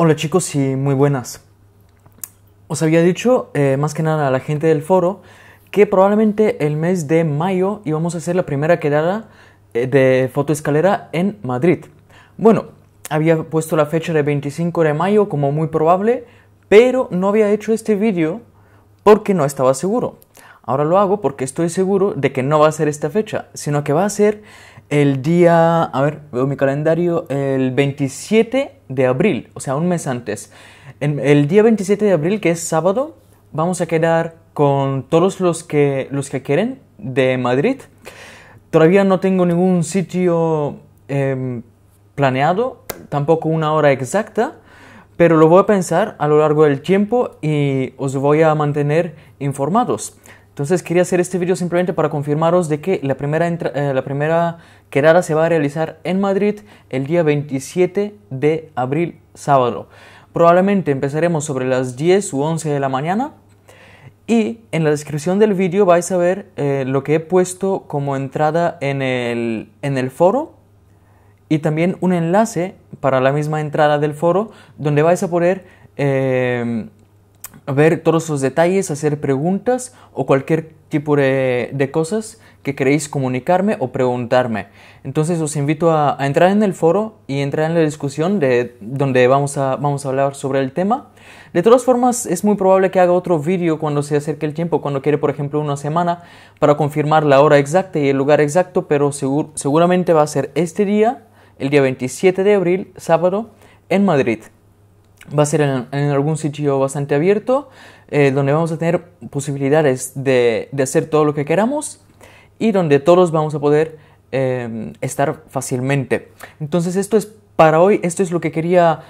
Hola chicos y muy buenas. Os había dicho eh, más que nada a la gente del foro que probablemente el mes de mayo íbamos a hacer la primera quedada eh, de fotoescalera en Madrid. Bueno, había puesto la fecha de 25 de mayo como muy probable, pero no había hecho este vídeo porque no estaba seguro. Ahora lo hago porque estoy seguro de que no va a ser esta fecha, sino que va a ser el día, a ver, veo mi calendario, el 27 de abril, o sea, un mes antes. el día 27 de abril, que es sábado, vamos a quedar con todos los que, los que quieren de Madrid. Todavía no tengo ningún sitio em, planeado, tampoco una hora exacta, pero lo voy a pensar a lo largo del tiempo y os voy a mantener informados. Entonces quería hacer este video simplemente para confirmaros de que la primera, eh, la primera quedada se va a realizar en Madrid el día 27 de abril sábado. Probablemente empezaremos sobre las 10 u 11 de la mañana y en la descripción del vídeo vais a ver eh, lo que he puesto como entrada en el, en el foro y también un enlace para la misma entrada del foro donde vais a poder... Eh, ver todos los detalles, hacer preguntas o cualquier tipo de, cosas que queréis comunicarme o preguntarme. Entonces os invito a, entrar en el foro y entrar en la discusión de donde vamos a, vamos a hablar sobre el tema. De todas formas, es muy probable que haga otro vídeo cuando se acerque el tiempo, cuando quiere, por ejemplo, una semana, para confirmar la hora exacta y el lugar exacto, pero seguramente va a ser este día, el día 27 de abril, sábado, en Madrid va a ser en, algún sitio bastante abierto, eh, donde vamos a tener posibilidades de, hacer todo lo que queramos y donde todos vamos a poder eh, estar fácilmente. Entonces esto es para hoy, esto es lo que quería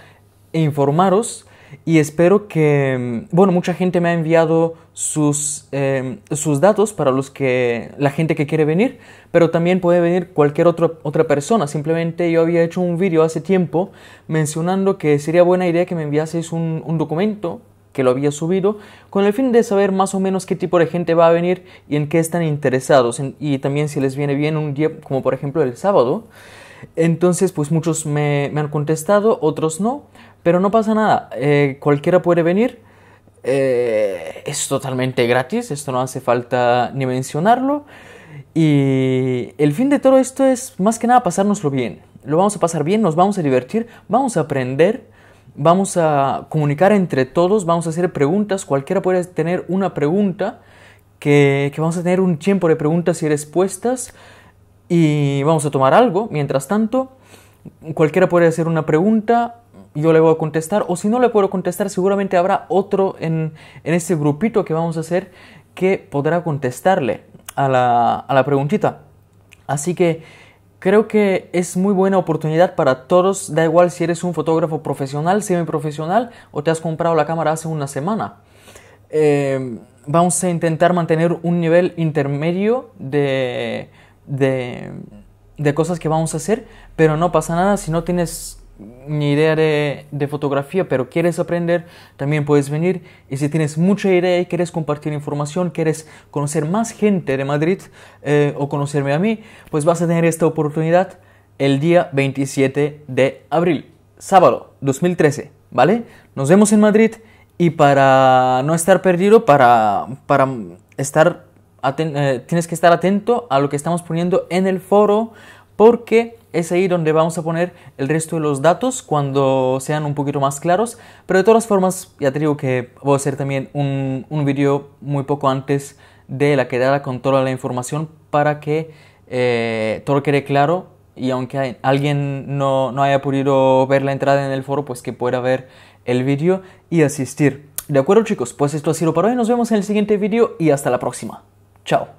informaros y espero que, mm, bueno, mucha gente me ha enviado sus, em, sus datos para los que, la gente que quiere venir, pero también puede venir cualquier otro, otra persona. Simplemente yo había hecho un vídeo hace tiempo mencionando que sería buena idea que me enviaseis un, documento que lo había subido, con el fin de saber más o menos qué tipo de gente va a venir y en qué están interesados, y también si les viene bien un día como por ejemplo el sábado. Entonces, pues muchos me, han contestado, otros no, pero no pasa nada, eh, cualquiera puede venir. Eh, es totalmente gratis, esto no hace falta ni mencionarlo. Y el fin de todo esto es más que nada pasárnoslo bien. Lo vamos a pasar bien, nos vamos a divertir, vamos a aprender, vamos a comunicar entre todos, vamos a hacer preguntas. Cualquiera puede tener una pregunta, que, que vamos a tener un tiempo de preguntas y respuestas y vamos a tomar algo. Mientras tanto, cualquiera puede hacer una pregunta, yo le voy a contestar, o si no le puedo contestar, seguramente habrá otro en, en este grupito que vamos a hacer que podrá contestarle a la, preguntita. Así que creo que es muy buena oportunidad para todos, da igual si eres un fotógrafo profesional, semi-profesional, o te has comprado la cámara hace una semana. Eh, vamos a intentar mantener un nivel intermedio de, de, cosas que vamos a hacer, pero no pasa nada si no tienes ni idea de, fotografía, pero quieres aprender, también puedes venir. Y si tienes mucha idea y quieres compartir información, quieres conocer más gente de Madrid eh, o conocerme a mí, pues vas a tener esta oportunidad el día 27 de abril, sábado 2013, ¿vale? Nos vemos en Madrid y para no estar perdido, para, para estar eh, tienes que estar atento a lo que estamos poniendo en el foro porque es ahí donde vamos a poner el resto de los datos cuando sean un poquito más claros. Pero de todas formas, ya te digo que voy a hacer también un, un vídeo muy poco antes de la quedada con toda la información para que eh, todo quede claro y aunque alguien no, no haya podido ver la entrada en el foro, pues que pueda ver el vídeo y asistir. De acuerdo chicos, pues esto ha sido para hoy, nos vemos en el siguiente vídeo y hasta la próxima. Ciao